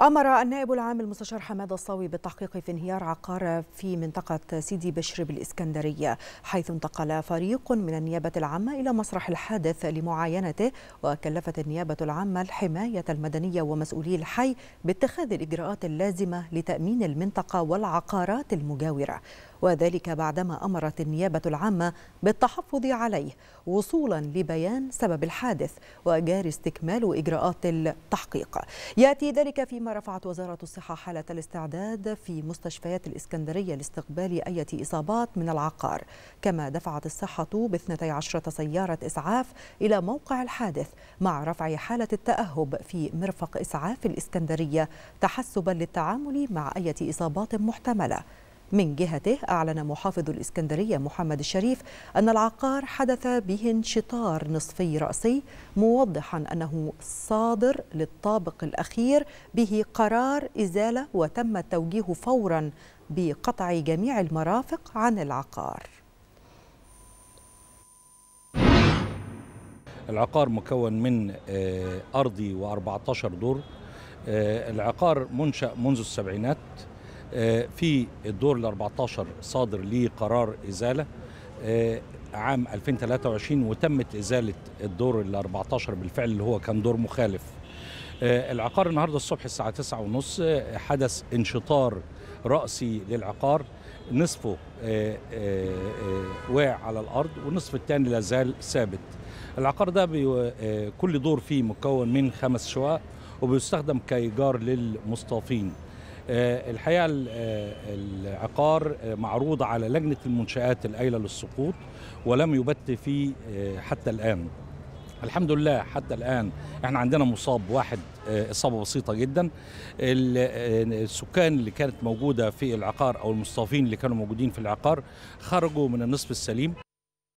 أمر النائب العام المستشار حماد الصاوي بالتحقيق في انهيار عقار في منطقة سيدي بشر بالإسكندرية حيث انتقل فريق من النيابة العامة إلى مسرح الحادث لمعاينته وكلفت النيابة العامة الحماية المدنية ومسؤولي الحي باتخاذ الإجراءات اللازمة لتأمين المنطقة والعقارات المجاورة وذلك بعدما أمرت النيابة العامة بالتحفظ عليه وصولا لبيان سبب الحادث وجاري استكمال إجراءات التحقيق يأتي ذلك في فيما رفعت وزارة الصحة حالة الاستعداد في مستشفيات الإسكندرية لاستقبال أي إصابات من العقار كما دفعت الصحة ب عشرة سيارة إسعاف إلى موقع الحادث مع رفع حالة التأهب في مرفق إسعاف الإسكندرية تحسبا للتعامل مع أي إصابات محتملة من جهته أعلن محافظ الإسكندرية محمد الشريف أن العقار حدث به انشطار نصفي رأسي موضحا أنه صادر للطابق الأخير به قرار إزالة وتم التوجيه فورا بقطع جميع المرافق عن العقار العقار مكون من آه، أرضي و14 دور آه، العقار منشأ منذ السبعينات آه، في الدور ال 14 صادر لقرار قرار ازاله آه، عام 2023 وتمت ازاله الدور ال 14 بالفعل اللي هو كان دور مخالف. آه، العقار النهارده الصبح الساعه 9:30 حدث انشطار راسي للعقار نصفه واقع على الارض والنصف الثاني لا زال ثابت. العقار ده كل دور فيه مكون من خمس شقق وبيستخدم كايجار للمصطافين. آه، الحقيقه آه، العقار آه، معروض على لجنه المنشات الايله للسقوط ولم يبت فيه حتى الان الحمد لله حتى الان احنا عندنا مصاب واحد اصابه بسيطه جدا السكان اللي كانت موجوده في العقار او المستوطنين اللي كانوا موجودين في العقار خرجوا من النصف السليم